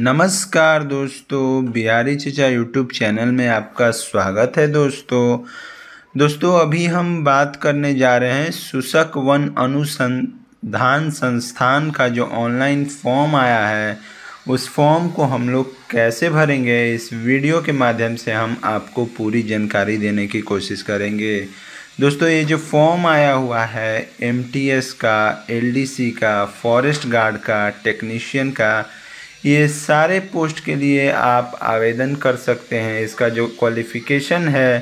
नमस्कार दोस्तों बिहारी चचा यूट्यूब चैनल में आपका स्वागत है दोस्तों दोस्तों अभी हम बात करने जा रहे हैं सुशक वन अनुसंधान संस्थान का जो ऑनलाइन फॉर्म आया है उस फॉर्म को हम लोग कैसे भरेंगे इस वीडियो के माध्यम से हम आपको पूरी जानकारी देने की कोशिश करेंगे दोस्तों ये जो फॉर्म आया हुआ है एमटीएस का एलडीसी का फॉरेस्ट गार्ड का टेक्नीशियन का ये सारे पोस्ट के लिए आप आवेदन कर सकते हैं इसका जो क्वालिफ़िकेशन है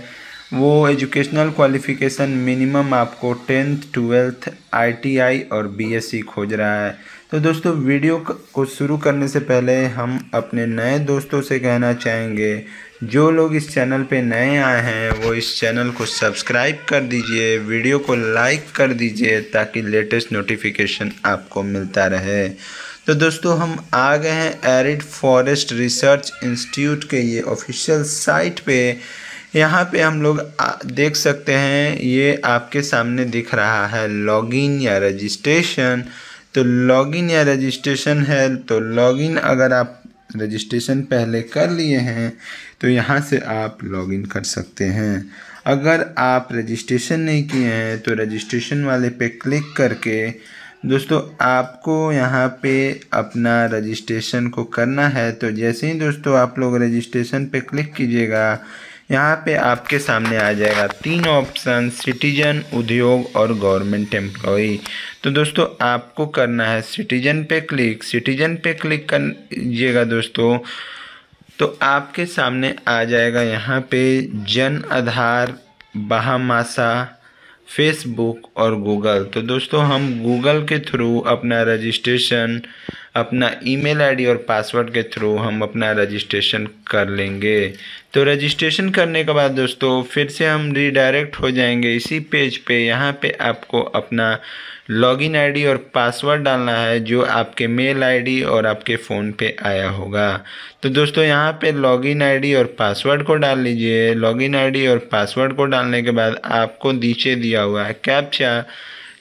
वो एजुकेशनल क्वालिफ़िकेशन मिनिमम आपको टेंथ ट्वेल्थ आईटीआई और बीएससी खोज रहा है तो दोस्तों वीडियो को शुरू करने से पहले हम अपने नए दोस्तों से कहना चाहेंगे जो लोग इस चैनल पे नए आए हैं वो इस चैनल को सब्सक्राइब कर दीजिए वीडियो को लाइक कर दीजिए ताकि लेटेस्ट नोटिफिकेशन आपको मिलता रहे तो दोस्तों हम आ गए हैं एरिड फॉरेस्ट रिसर्च इंस्टीट्यूट के ये ऑफिशियल साइट पे यहाँ पे हम लोग देख सकते हैं ये आपके सामने दिख रहा है लॉगिन या रजिस्ट्रेशन तो लॉगिन या रजिस्ट्रेशन है तो लॉगिन अगर आप रजिस्ट्रेशन पहले कर लिए हैं तो यहाँ से आप लॉगिन कर सकते हैं अगर आप रजिस्ट्रेशन नहीं किए हैं तो रजिस्ट्रेशन वाले पे क्लिक करके दोस्तों आपको यहाँ पे अपना रजिस्ट्रेशन को करना है तो जैसे ही दोस्तों आप लोग रजिस्ट्रेशन पे क्लिक कीजिएगा यहाँ पे आपके सामने आ जाएगा तीन ऑप्शन सिटीजन उद्योग और गवर्नमेंट एम्प्लॉई तो दोस्तों आपको करना है सिटीजन पे क्लिक सिटीजन पे क्लिक लीजिएगा दोस्तों तो आपके सामने आ जाएगा यहाँ पे जन आधार बहामासा फेसबुक और गूगल तो दोस्तों हम गूगल के थ्रू अपना रजिस्ट्रेशन अपना ईमेल आईडी और पासवर्ड के थ्रू हम अपना रजिस्ट्रेशन कर लेंगे तो रजिस्ट्रेशन करने के बाद दोस्तों फिर से हम रीडायरेक्ट हो जाएंगे इसी पेज पे यहाँ पे आपको अपना लॉगिन आईडी और पासवर्ड डालना है जो आपके मेल आईडी और आपके फ़ोन पे आया होगा तो दोस्तों यहाँ पे लॉगिन आईडी और पासवर्ड को डाल लीजिए लॉगिन आईडी और पासवर्ड को डालने के बाद आपको नीचे दिया हुआ है कैप्चा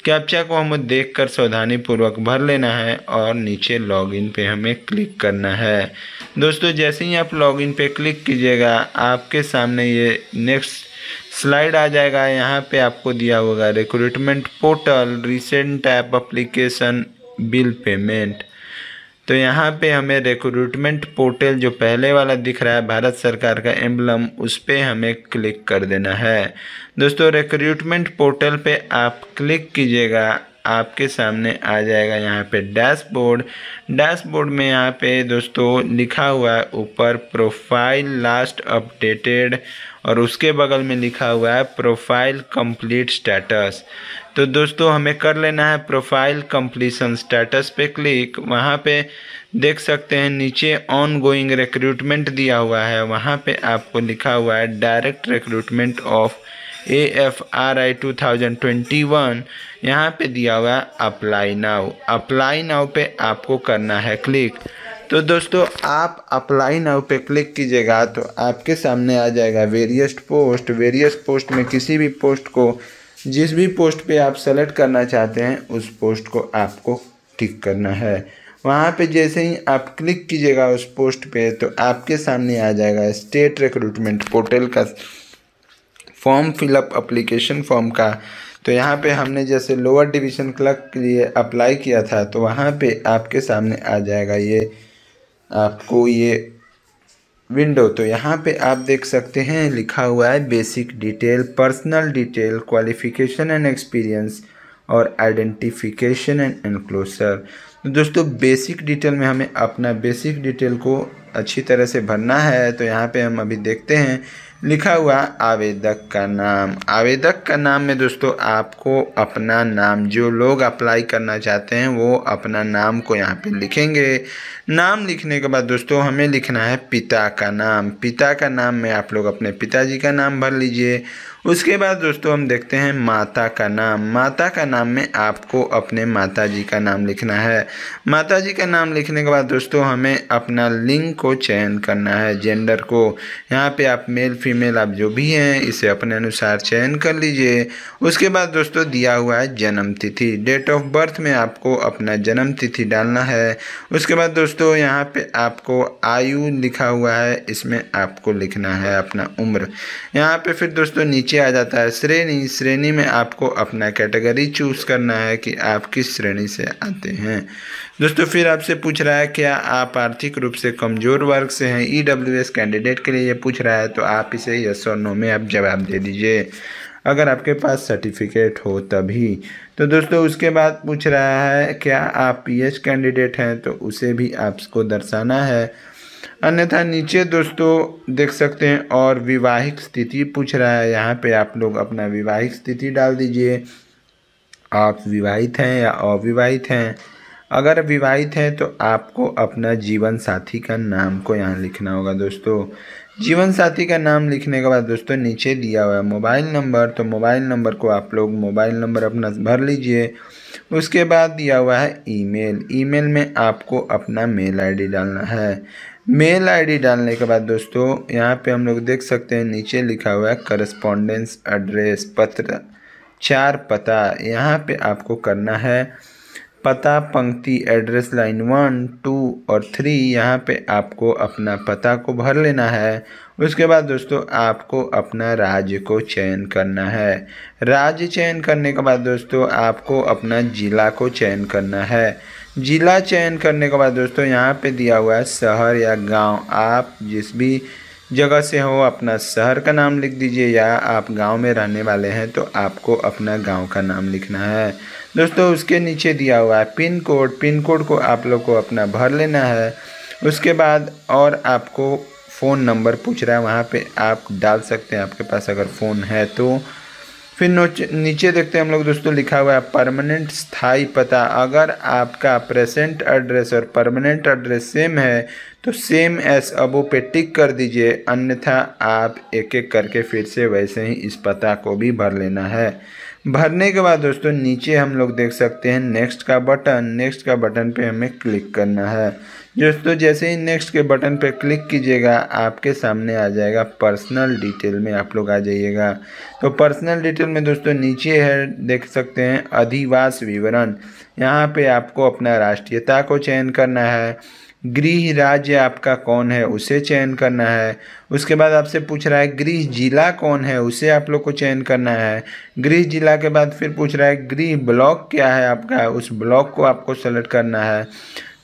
कैप्चा को हमें देखकर सावधानीपूर्वक भर लेना है और नीचे लॉगिन पे हमें क्लिक करना है दोस्तों जैसे ही आप लॉगिन पे क्लिक कीजिएगा आपके सामने ये नेक्स्ट स्लाइड आ जाएगा यहाँ पे आपको दिया होगा recruitment portal recent app application bill payment तो यहाँ पे हमें रिक्रूटमेंट पोर्टल जो पहले वाला दिख रहा है भारत सरकार का एम्बलम उस पर हमें क्लिक कर देना है दोस्तों रिक्रूटमेंट पोर्टल पे आप क्लिक कीजिएगा आपके सामने आ जाएगा यहाँ पे डैशबोर्ड डैशबोर्ड में यहाँ पे दोस्तों लिखा हुआ है ऊपर प्रोफाइल लास्ट अपडेटेड और उसके बगल में लिखा हुआ है प्रोफाइल कंप्लीट स्टेटस तो दोस्तों हमें कर लेना है प्रोफाइल कंप्लीसन स्टेटस पे क्लिक वहाँ पे देख सकते हैं नीचे ऑन गोइंग रिक्रूटमेंट दिया हुआ है वहाँ पे आपको लिखा हुआ है direct recruitment of A F R I two thousand twenty one यहाँ पर दिया हुआ है अप्लाई नाउ अप्लाई नाउ पे आपको करना है क्लिक तो दोस्तों आप अप्लाई नाउ पे क्लिक कीजिएगा तो आपके सामने आ जाएगा वेरियस पोस्ट वेरियस पोस्ट में किसी भी पोस्ट को जिस भी पोस्ट पे आप सेलेक्ट करना चाहते हैं उस पोस्ट को आपको टिक करना है वहाँ पे जैसे ही आप क्लिक कीजिएगा उस पोस्ट पे तो आपके सामने आ जाएगा स्टेट रिक्रूटमेंट पोर्टल का फॉर्म फिलअप अप्लीकेशन फॉर्म का तो यहाँ पे हमने जैसे लोअर डिवीज़न क्लर्क के लिए अप्लाई किया था तो वहाँ पे आपके सामने आ जाएगा ये आपको ये विंडो तो यहाँ पे आप देख सकते हैं लिखा हुआ है basic detail personal detail qualification and experience और आइडेंटिफिकेशन एंड एनक्लोसर तो दोस्तों बेसिक डिटेल में हमें अपना बेसिक डिटेल को अच्छी तरह से भरना है तो यहाँ पे हम अभी देखते हैं लिखा हुआ आवेदक का नाम आवेदक का नाम में दोस्तों आपको अपना नाम जो लोग अप्लाई करना चाहते हैं वो अपना नाम को यहाँ पे लिखेंगे नाम लिखने के बाद दोस्तों हमें लिखना है पिता का नाम पिता का नाम में आप लोग अपने पिताजी का नाम भर लीजिए उसके बाद दोस्तों हम देखते हैं माता का नाम माता का नाम में आपको अपने माता जी का नाम लिखना है माता जी का नाम लिखने के बाद दोस्तों हमें अपना लिंग को चयन करना है जेंडर को यहाँ पे आप मेल फीमेल फीमेल आप जो भी हैं इसे अपने अनुसार चयन कर लीजिए उसके बाद दोस्तों दिया हुआ है जन्म तिथि डेट ऑफ बर्थ में आपको अपना जन्म तिथि डालना है उसके बाद दोस्तों यहाँ पे आपको आयु लिखा हुआ है इसमें आपको लिखना है अपना उम्र यहाँ पे फिर दोस्तों नीचे आ जाता है श्रेणी श्रेणी में आपको अपना कैटेगरी चूज़ करना है कि आप किस श्रेणी से आते हैं दोस्तों फिर आपसे पूछ रहा है क्या आप आर्थिक रूप से कमज़ोर वर्ग से हैं ई e कैंडिडेट के लिए ये पूछ रहा है तो आप इस से यस और नो में आप जवाब दे दीजिए अगर आपके पास सर्टिफिकेट हो तभी तो दोस्तों उसके बाद पूछ रहा है क्या आप पीएच कैंडिडेट हैं तो उसे भी आपको दर्शाना है अन्यथा नीचे दोस्तों देख सकते हैं और विवाहिक स्थिति पूछ रहा है यहाँ पे आप लोग अपना विवाहिक स्थिति डाल दीजिए आप विवाहित हैं या अविवाहित हैं अगर विवाहित हैं तो आपको अपना जीवन साथी का नाम को यहाँ लिखना होगा दोस्तों जीवन साथी का नाम लिखने के बाद दोस्तों नीचे दिया हुआ है मोबाइल नंबर तो मोबाइल नंबर को आप लोग मोबाइल नंबर अपना भर लीजिए उसके बाद दिया हुआ है ईमेल ईमेल में आपको अपना मेल आईडी डालना है मेल आईडी डालने के बाद दोस्तों यहाँ पे हम लोग देख सकते हैं नीचे लिखा हुआ है करस्पोंडेंस एड्रेस पत्र चार पता यहाँ पर आपको करना है पता पंक्ति एड्रेस लाइन वन टू और थ्री यहाँ पे आपको अपना पता को भर लेना है उसके बाद दोस्तों आपको अपना राज्य को चयन करना है राज्य चयन करने के बाद दोस्तों आपको अपना ज़िला को चयन करना है ज़िला चयन करने के बाद दोस्तों यहाँ पे दिया हुआ है शहर या गांव आप जिस भी जगह से हो अपना शहर का नाम लिख दीजिए या आप गांव में रहने वाले हैं तो आपको अपना गांव का नाम लिखना है दोस्तों उसके नीचे दिया हुआ है पिन कोड पिन कोड को आप लोग को अपना भर लेना है उसके बाद और आपको फ़ोन नंबर पूछ रहा है वहाँ पे आप डाल सकते हैं आपके पास अगर फ़ोन है तो फिर नीचे देखते हैं हम लोग दोस्तों लिखा हुआ है परमानेंट स्थाई पता अगर आपका प्रेजेंट एड्रेस और परमानेंट एड्रेस सेम है तो सेम एस अबो पे टिक कर दीजिए अन्यथा आप एक एक करके फिर से वैसे ही इस पता को भी भर लेना है भरने के बाद दोस्तों नीचे हम लोग देख सकते हैं नेक्स्ट का बटन नेक्स्ट का बटन पे हमें क्लिक करना है दोस्तों जैसे ही नेक्स्ट के बटन पर क्लिक कीजिएगा आपके सामने आ जाएगा पर्सनल डिटेल में आप लोग आ जाइएगा तो पर्सनल डिटेल में दोस्तों नीचे है देख सकते हैं अधिवास विवरण यहाँ पे आपको अपना राष्ट्रीयता को चयन करना है गृह राज्य आपका कौन है उसे चयन करना है उसके बाद आपसे पूछ रहा है गृह जिला कौन है उसे आप लोग को चयन करना है गृह जिला के बाद फिर पूछ रहा है गृह ब्लॉक क्या है आपका उस ब्लॉक को आपको सेलेक्ट करना है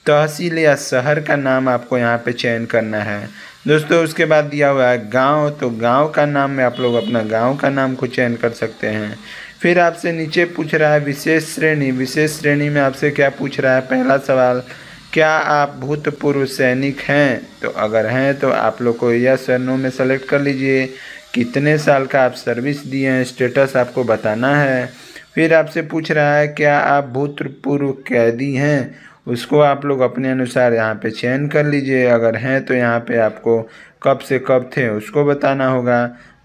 तहसील या शहर का नाम आपको यहाँ पे चयन करना है दोस्तों उसके बाद दिया हुआ है गांव तो गांव का नाम में आप लोग अपना गांव का नाम को चयन कर सकते हैं फिर आपसे नीचे पूछ रहा है विशेष श्रेणी विशेष श्रेणी में आपसे क्या पूछ रहा है पहला सवाल क्या आप भूतपूर्व सैनिक हैं तो अगर हैं तो आप लोग को यह और में सेलेक्ट कर लीजिए कितने साल का आप सर्विस दिए हैं स्टेटस आपको बताना है फिर आपसे पूछ रहा है क्या आप भूतपूर्व कैदी हैं उसको आप लोग अपने अनुसार यहाँ पे चयन कर लीजिए अगर हैं तो यहाँ पे आपको कब से कब थे उसको बताना होगा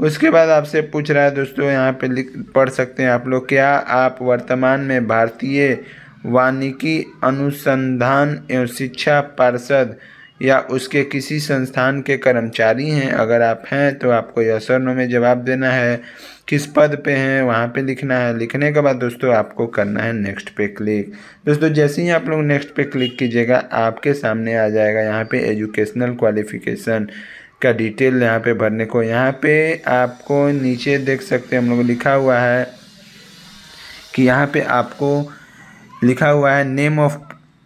उसके बाद आपसे पूछ रहा है दोस्तों यहाँ पे लिख पढ़ सकते हैं आप लोग क्या आप वर्तमान में भारतीय वानिकी अनुसंधान एवं शिक्षा पार्षद या उसके किसी संस्थान के कर्मचारी हैं अगर आप हैं तो आपको यस और नो में जवाब देना है किस पद पे हैं वहाँ पे लिखना है लिखने के बाद दोस्तों आपको करना है नेक्स्ट पे क्लिक दोस्तों जैसे ही आप लोग नेक्स्ट पे क्लिक कीजिएगा आपके सामने आ जाएगा यहाँ पे एजुकेशनल क्वालिफिकेशन का डिटेल यहाँ पे भरने को यहाँ पे आपको नीचे देख सकते हैं हम लोग लिखा हुआ है कि यहाँ पे आपको लिखा हुआ है नेम ऑफ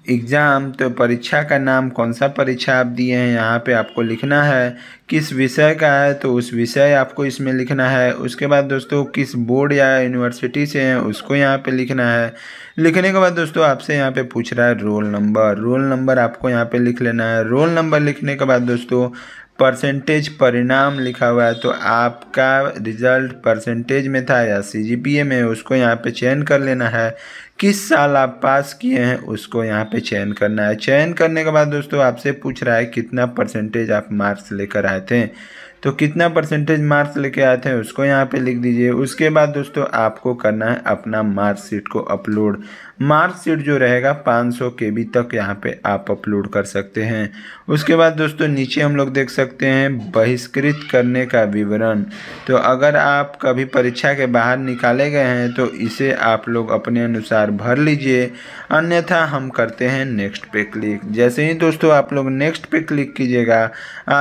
एग्ज़ाम तो परीक्षा का नाम कौन सा परीक्षा आप दिए हैं यहाँ पे आपको लिखना है किस विषय का है तो उस विषय आपको इसमें लिखना है उसके बाद दोस्तों किस बोर्ड या यूनिवर्सिटी से हैं उसको यहाँ पे लिखना है लिखने के बाद दोस्तों आपसे यहाँ पे पूछ रहा है रोल नंबर रोल नंबर आपको यहाँ पे लिख लेना है रोल नंबर लिखने के बाद दोस्तों परसेंटेज परिणाम लिखा हुआ है तो आपका रिजल्ट परसेंटेज में था या सीजीपीए में उसको यहाँ पे चयन कर लेना है किस साल आप पास किए हैं उसको यहाँ पे चयन करना है चयन करने के बाद दोस्तों आपसे पूछ रहा है कितना परसेंटेज आप मार्क्स लेकर आए थे तो कितना परसेंटेज मार्क्स लेके आते हैं उसको यहाँ पे लिख दीजिए उसके बाद दोस्तों आपको करना है अपना मार्कशीट को अपलोड मार्कशीट जो रहेगा 500 सौ के बी तक यहाँ पे आप अपलोड कर सकते हैं उसके बाद दोस्तों नीचे हम लोग देख सकते हैं बहिष्कृत करने का विवरण तो अगर आप कभी परीक्षा के बाहर निकाले गए हैं तो इसे आप लोग अपने अनुसार भर लीजिए अन्यथा हम करते हैं नेक्स्ट पे क्लिक जैसे ही दोस्तों आप लोग नेक्स्ट पे क्लिक कीजिएगा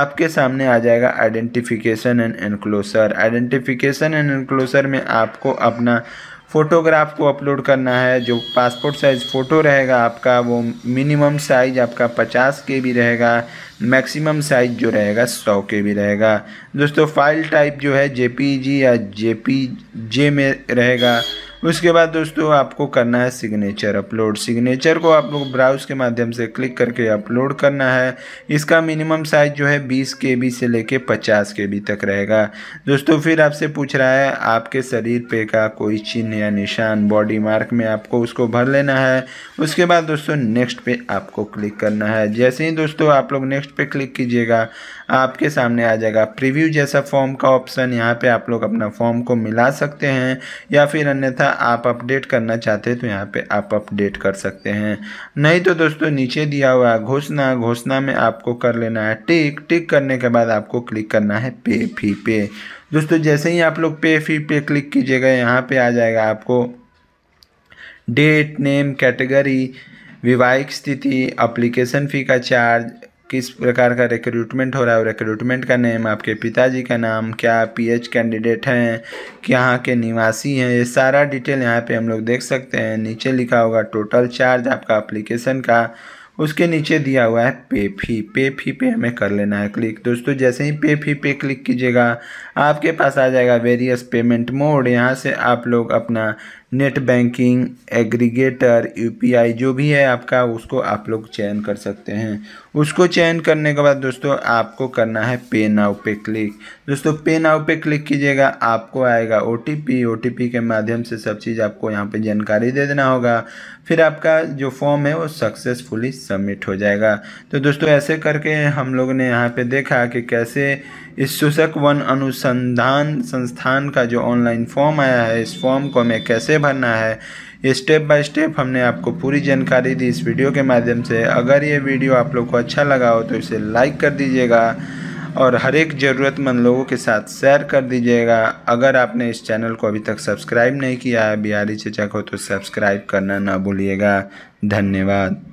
आपके सामने आ जाएगा ident identification and enclosure identification and enclosure में आपको अपना फ़ोटोग्राफ को अपलोड करना है जो पासपोर्ट साइज़ फ़ोटो रहेगा आपका वो मिनिमम साइज आपका पचास के भी रहेगा मैक्सिमम साइज जो रहेगा सौ के भी रहेगा दोस्तों फाइल टाइप जो है जे या जे में रहेगा उसके बाद दोस्तों आपको करना है सिग्नेचर अपलोड सिग्नेचर को आप लोग ब्राउज के माध्यम से क्लिक करके अपलोड करना है इसका मिनिमम साइज जो है बीस के बी से लेके पचास के बी तक रहेगा दोस्तों फिर आपसे पूछ रहा है आपके शरीर पे का कोई चिन्ह या निशान बॉडी मार्क में आपको उसको भर लेना है उसके बाद दोस्तों नेक्स्ट पे आपको क्लिक करना है जैसे ही दोस्तों आप लोग नेक्स्ट पे क्लिक कीजिएगा आपके सामने आ जाएगा प्रिव्यू जैसा फॉर्म का ऑप्शन यहाँ पे आप लोग अपना फॉर्म को मिला सकते हैं या फिर अन्यथा आप अपडेट करना चाहते हैं तो यहाँ पे आप अपडेट कर सकते हैं नहीं तो दोस्तों नीचे दिया हुआ घोषणा घोषणा में आपको कर लेना है टिक टिक करने के बाद आपको क्लिक करना है पे फी पे दोस्तों जैसे ही आप लोग पे फी पे क्लिक कीजिएगा यहाँ पे आ जाएगा आपको डेट नेम कैटेगरी विवाहिक स्थिति अप्लीकेशन फ़ी का चार्ज किस प्रकार का रिक्रूटमेंट हो रहा है और रिक्रूटमेंट का नेम आपके पिताजी का नाम क्या एच कैंडिडेट हैं यहाँ के निवासी हैं ये सारा डिटेल यहाँ पे हम लोग देख सकते हैं नीचे लिखा होगा टोटल चार्ज आपका अप्लीकेशन का उसके नीचे दिया हुआ है पे फी पे फी पे हमें कर लेना है क्लिक दोस्तों जैसे ही पे फी पे क्लिक कीजिएगा आपके पास आ जाएगा वेरियस पेमेंट मोड यहाँ से आप लोग अपना नेट बैंकिंग एग्रीगेटर यूपीआई जो भी है आपका उसको आप लोग चयन कर सकते हैं उसको चयन करने के बाद दोस्तों आपको करना है पे नाउ पे क्लिक दोस्तों पे नाउ पे क्लिक कीजिएगा आपको आएगा ओ टी के माध्यम से सब चीज़ आपको यहाँ पे जानकारी दे देना होगा फिर आपका जो फॉर्म है वो सक्सेसफुली सबमिट हो जाएगा तो दोस्तों ऐसे करके हम लोग ने यहाँ पर देखा कि कैसे इस शोषक वन अनुसंधान संस्थान का जो ऑनलाइन फॉर्म आया है इस फॉर्म को मैं कैसे भरना है स्टेप बाय स्टेप हमने आपको पूरी जानकारी दी इस वीडियो के माध्यम से अगर ये वीडियो आप लोग को अच्छा लगा हो तो इसे लाइक कर दीजिएगा और हर एक ज़रूरतमंद लोगों के साथ शेयर कर दीजिएगा अगर आपने इस चैनल को अभी तक सब्सक्राइब नहीं किया है बिहारी चचा को तो सब्सक्राइब करना ना भूलिएगा धन्यवाद